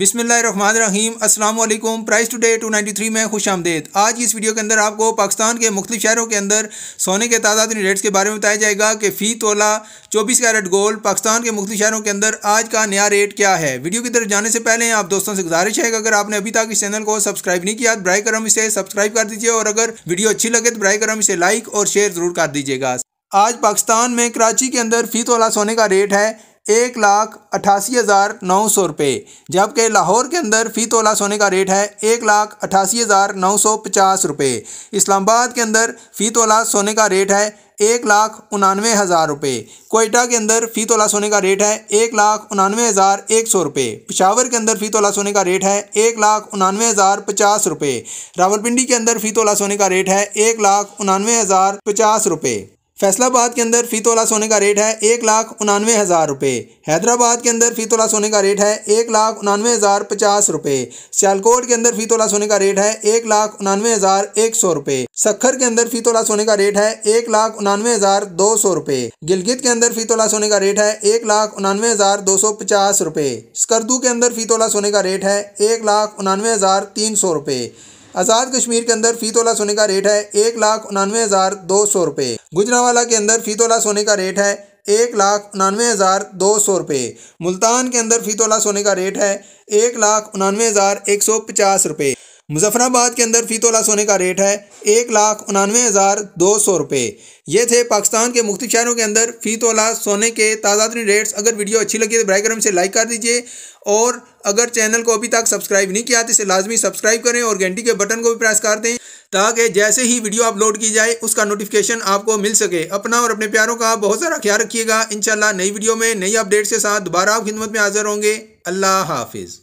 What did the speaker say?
बिसमीम Aslam price today 293 में खुश आमदेद आज इस वीडियो के अंदर आपको पाकिस्तान के मुख्तु शहरों के अंदर सोने के तादाद रेट्स के बारे में बताया जाएगा कि फ़ी तोला चौबीस कैरेट गोल्ड पाकिस्तान के मुख्तु शहरों के अंदर आज का नया रेट क्या है वीडियो की तरफ जाने से पहले आप दोस्तों से गुजारिश है अगर आपने अभी तक इस चैनल को सब्सक्राइब नहीं किया तो ब्राई करम इसे सब्सक्राइब कर दीजिए और अगर वीडियो अच्छी लगे तो ब्राई करम इसे लाइक और शेयर ज़रूर कर दीजिएगा आज पाकिस्तान में कराची के अंदर फ़ी तोला सोने का रेट है एक लाख अट्ठासी हज़ार नौ सौ रुपये जबकि लाहौर के अंदर फ़ी तोला सोने का रेट है एक लाख अट्ठासी हज़ार नौ सौ पचास रुपये इस्लामाबाद के अंदर फ़ी तोला सोने का रेट है एक लाख उनानवे हज़ार रुपये कोयटा के अंदर फ़ी तोला सोने का रेट है एक लाख उनानवे हज़ार एक सौ रुपये पिशावर के अंदर फ़ी तोला सोने का रेट है एक लाख उनानवे हज़ार पचास रुपये रावलपिंडी के अंदर फ़ी तोला सोने का रेट है एक लाख उनानवे हज़ार पचास रुपये फैसलाबाद के अंदर फी तोला सोने का रेट है एक लाख उनानवे हज़ार रुपये हैदराबाद के अंदर फी तोला सोने का रेट है एक लाख उनानवे हज़ार पचास रुपये सियालकोट के अंदर फी तोला सोने का रेट है एक लाख उनानवे हज़ार एक सौ रुपये सखर के अंदर फी तोला सोने का रेट है एक लाख उनानवे हज़ार दो सौ रुपये गिलगित के अंदर फी तोला सोने का रेट है एक लाख उनानवे हज़ार दो सौ पचास रुपये स्कर्दू के अंदर फी तोला सोने का रेट है एक लाख उनानवे हज़ार तीन सौ रुपये आज़ाद कश्मीर के अंदर फी तोला सोने का रेट है एक लाख उनानवे हज़ार दो सौ रुपये गुजरावाला के अंदर फी तोला सोने का रेट है एक लाख उनानवे हज़ार दो सौ रुपये मुल्तान के अंदर फी तोला सोने का रेट है एक लाख उनानवे हज़ार एक सौ पचास रुपये मुजफ्फराबाद के अंदर फ़ीतोला सोने का रेट है एक लाख उनानवे हज़ार दो सौ रुपये ये थे पाकिस्तान के मुख्त शहरों के अंदर फी सोने के ताज़ा तरीन रेट्स अगर वीडियो अच्छी लगी तो बर करम से लाइक कर दीजिए और अगर चैनल को अभी तक सब्सक्राइब नहीं किया तो इसे लाजमी सब्सक्राइब करें और घंटी के बटन को भी प्रेस कर दें ताकि जैसे ही वीडियो अपलोड की जाए उसका नोटिफिकेशन आपको मिल सके अपना और अपने प्यारों का बहुत सारा ख्याल रखिएगा शाला नई वीडियो में नई अपडेट्स के साथ दोबारा आप खिदमत में हाजिर होंगे अल्लाह हाफिज़